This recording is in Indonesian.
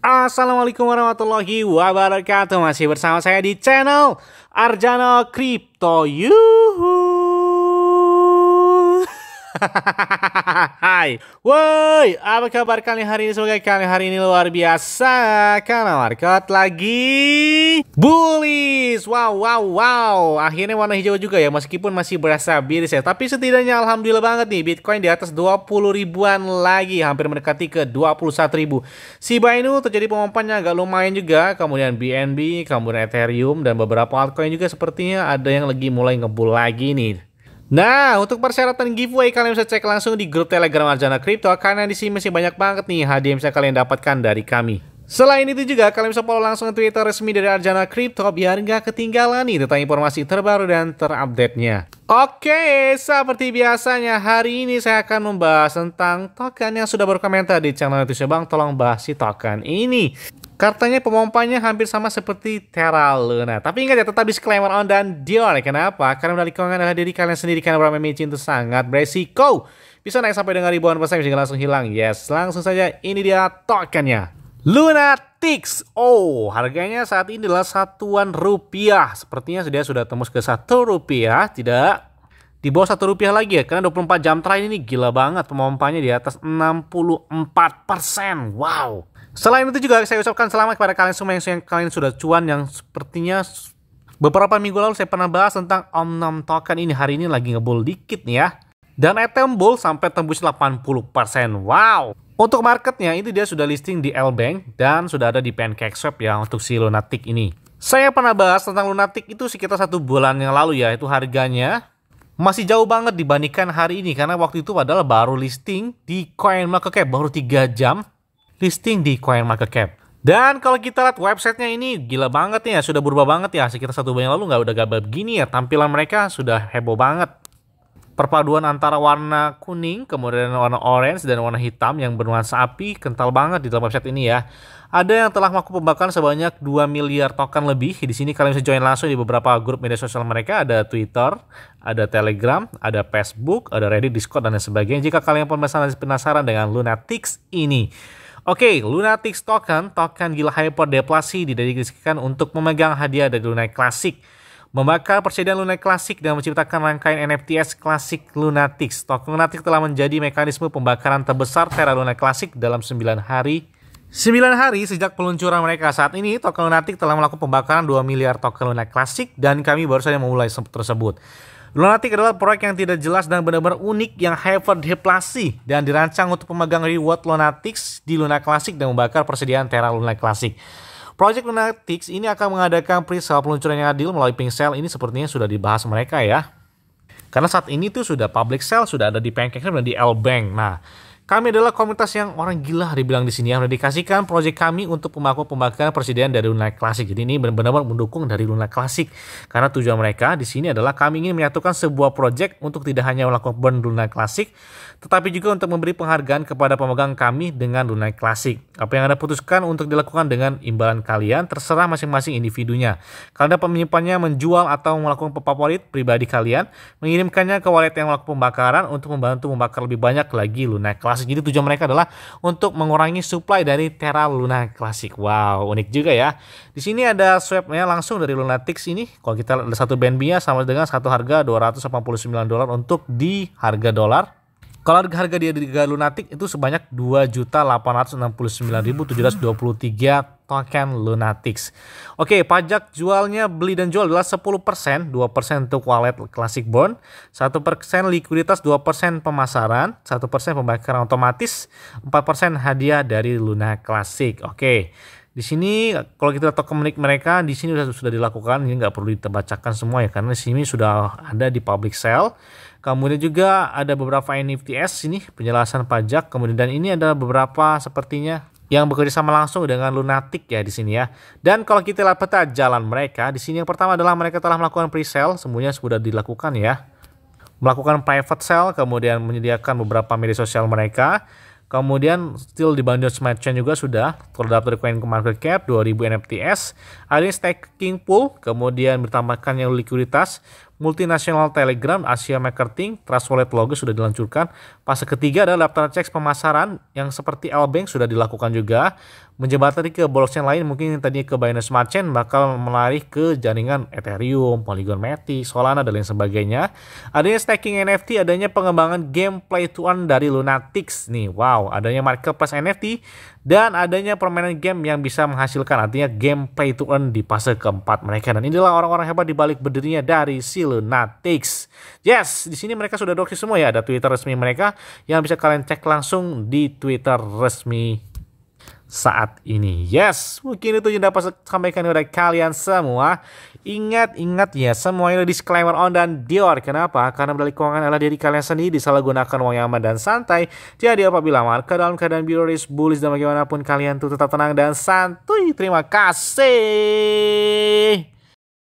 Assalamualaikum warahmatullahi wabarakatuh Masih bersama saya di channel Arjano Crypto Yuhu Hai, woi, apa kabar kalian hari ini? Semoga kalian hari ini luar biasa Karena Market lagi bullish Wow, wow, wow Akhirnya warna hijau juga ya Meskipun masih berasa biris ya Tapi setidaknya Alhamdulillah banget nih Bitcoin di atas 20 ribuan lagi Hampir mendekati ke 21 ribu Si Inu terjadi pemompanya agak lumayan juga Kemudian BNB, kemudian Ethereum Dan beberapa altcoin juga sepertinya ada yang lagi mulai ngebul lagi nih Nah, untuk persyaratan giveaway kalian bisa cek langsung di grup Telegram Arjana Crypto karena di sini masih banyak banget nih hadiah yang bisa kalian dapatkan dari kami. Selain itu juga, kalian bisa follow langsung Twitter resmi dari Arjana Crypto biar nggak ketinggalan nih tentang informasi terbaru dan terupdate-nya. Oke, seperti biasanya hari ini saya akan membahas tentang token yang sudah berkomentar di channel YouTube Bang. Tolong bahas si token ini. Kartanya pemompanya hampir sama seperti Terra Luna. Tapi ingat ya, tetap disclaimer on dan deal. Kenapa? Karena menilai keuangan adalah diri kalian sendiri. Karena bermain micin itu sangat beresiko. Bisa naik sampai dengan ribuan persen, bisa langsung hilang. Yes, langsung saja ini dia tokennya. Lunatics. Oh, harganya saat ini adalah satuan rupiah. Sepertinya sudah sudah tembus ke satu rupiah. Tidak. Di bawah satu rupiah lagi ya. Karena 24 jam terakhir ini gila banget. Pemompanya di atas 64%. Wow. Selain itu juga saya ucapkan selamat kepada kalian semua yang, yang kalian sudah cuan. Yang sepertinya beberapa minggu lalu saya pernah bahas tentang om enam Token ini. Hari ini lagi ngebul dikit nih ya. Dan Ethereum Bull sampai tembus 80%. Wow. Untuk marketnya itu dia sudah listing di L-Bank dan sudah ada di Pancake Swap ya untuk si Lunatic ini. Saya pernah bahas tentang Lunatic itu sekitar satu bulan yang lalu ya, itu harganya masih jauh banget dibandingkan hari ini karena waktu itu adalah baru listing di CoinMarketCap baru 3 jam listing di CoinMarketCap. Dan kalau kita lihat websitenya ini gila banget ya, sudah berubah banget ya. Sekitar satu bulan lalu nggak udah gabar begini ya. Tampilan mereka sudah heboh banget. Perpaduan antara warna kuning, kemudian warna orange dan warna hitam yang bernuansa api kental banget di dalam website ini ya. Ada yang telah melakukan pembakaran sebanyak 2 miliar token lebih. Di sini kalian bisa join langsung di beberapa grup media sosial mereka. Ada Twitter, ada Telegram, ada Facebook, ada Reddit, Discord, dan lain sebagainya. Jika kalian pun penasaran dengan Lunatics ini. Oke, okay, Lunatics Token, token gila hyper deplasi didedikasikan untuk memegang hadiah dari Lunai Classic. Membakar persediaan Luna klasik dan menciptakan rangkaian NFTs klasik Lunatics. Token Lunatics telah menjadi mekanisme pembakaran terbesar Terra Luna klasik dalam 9 hari 9 hari sejak peluncuran mereka saat ini, token Lunatic telah melakukan pembakaran 2 miliar token Luna klasik dan kami baru saja memulai tersebut. Lunatic adalah proyek yang tidak jelas dan benar-benar unik yang hyperdeplasi dan dirancang untuk pemegang reward Lunatics di Luna klasik dan membakar persediaan Terra Luna klasik. Project Lunatics ini akan mengadakan presale peluncuran yang adil melalui Pink Sale ini sepertinya sudah dibahas mereka ya. Karena saat ini tuh sudah public sale sudah ada di Pancake dan di L Bank. Nah, kami adalah komunitas yang orang gila dibilang di sini yang mendedikasikan proyek kami untuk pemangku pembakaran presiden dari Lunak Klasik. Jadi ini benar-benar mendukung dari Lunak Klasik karena tujuan mereka di sini adalah kami ingin menyatukan sebuah proyek untuk tidak hanya melakukan burn Lunak Klasik, tetapi juga untuk memberi penghargaan kepada pemegang kami dengan Lunak Klasik. Apa yang Anda putuskan untuk dilakukan dengan imbalan kalian terserah masing-masing individunya. Kalau Anda penyimpannya menjual atau melakukan favorit pribadi kalian, mengirimkannya ke wallet yang melakukan pembakaran untuk membantu membakar lebih banyak lagi Lunak Klasik klasik. Jadi tujuan mereka adalah untuk mengurangi supply dari Terra Luna klasik. Wow, unik juga ya. Di sini ada swapnya langsung dari Lunatix ini. Kalau kita ada satu band nya sama dengan satu harga 289 dolar untuk di harga dolar kalau harga dia di Liga Lunatic itu sebanyak 2.869.723 token Lunatics. Oke, pajak jualnya beli dan jual adalah 10%, 2% untuk wallet Classic Bond, 1% likuiditas, 2% pemasaran, 1% pembayaran otomatis, 4% hadiah dari Luna Classic. Oke. Okay. Di sini kalau kita tahu kemenik mereka di sini sudah sudah dilakukan, ini nggak perlu dibacakan semua ya karena di sini sudah ada di public sale. Kemudian juga ada beberapa NFTs sini penjelasan pajak. Kemudian dan ini ada beberapa sepertinya yang bekerja sama langsung dengan lunatik ya di sini ya. Dan kalau kita lihat peta jalan mereka, di sini yang pertama adalah mereka telah melakukan pre-sale, semuanya sudah dilakukan ya. Melakukan private sale, kemudian menyediakan beberapa media sosial mereka. Kemudian still di Smart Chain juga sudah terdapat market cap 2000 NFTs, ada staking pool, kemudian bertambahkan yang likuiditas, multinasional Telegram, Asia Marketing, Trust Wallet Logo sudah diluncurkan. Pas ketiga adalah daftar cek pemasaran yang seperti L Bank sudah dilakukan juga menjebatani ke blockchain lain mungkin tadi ke Binance Smart Chain bakal melarik ke jaringan Ethereum, Polygon Matic, Solana dan lain sebagainya. Adanya staking NFT, adanya pengembangan game play to earn dari Lunatics nih. Wow, adanya marketplace NFT dan adanya permainan game yang bisa menghasilkan artinya game play to earn di fase keempat mereka dan inilah orang-orang hebat di balik berdirinya dari si Lunatics. Yes, di sini mereka sudah doksi semua ya ada Twitter resmi mereka yang bisa kalian cek langsung di Twitter resmi saat ini. Yes, mungkin itu yang dapat saya sampaikan kepada kalian semua. Ingat, ingat ya, semuanya ini disclaimer on dan Dior. Kenapa? Karena balik keuangan adalah diri kalian sendiri. Salah gunakan uang yang aman dan santai. Jadi apabila ke dalam keadaan bioris, bullish, dan bagaimanapun kalian tuh tetap tenang dan santuy. Terima kasih.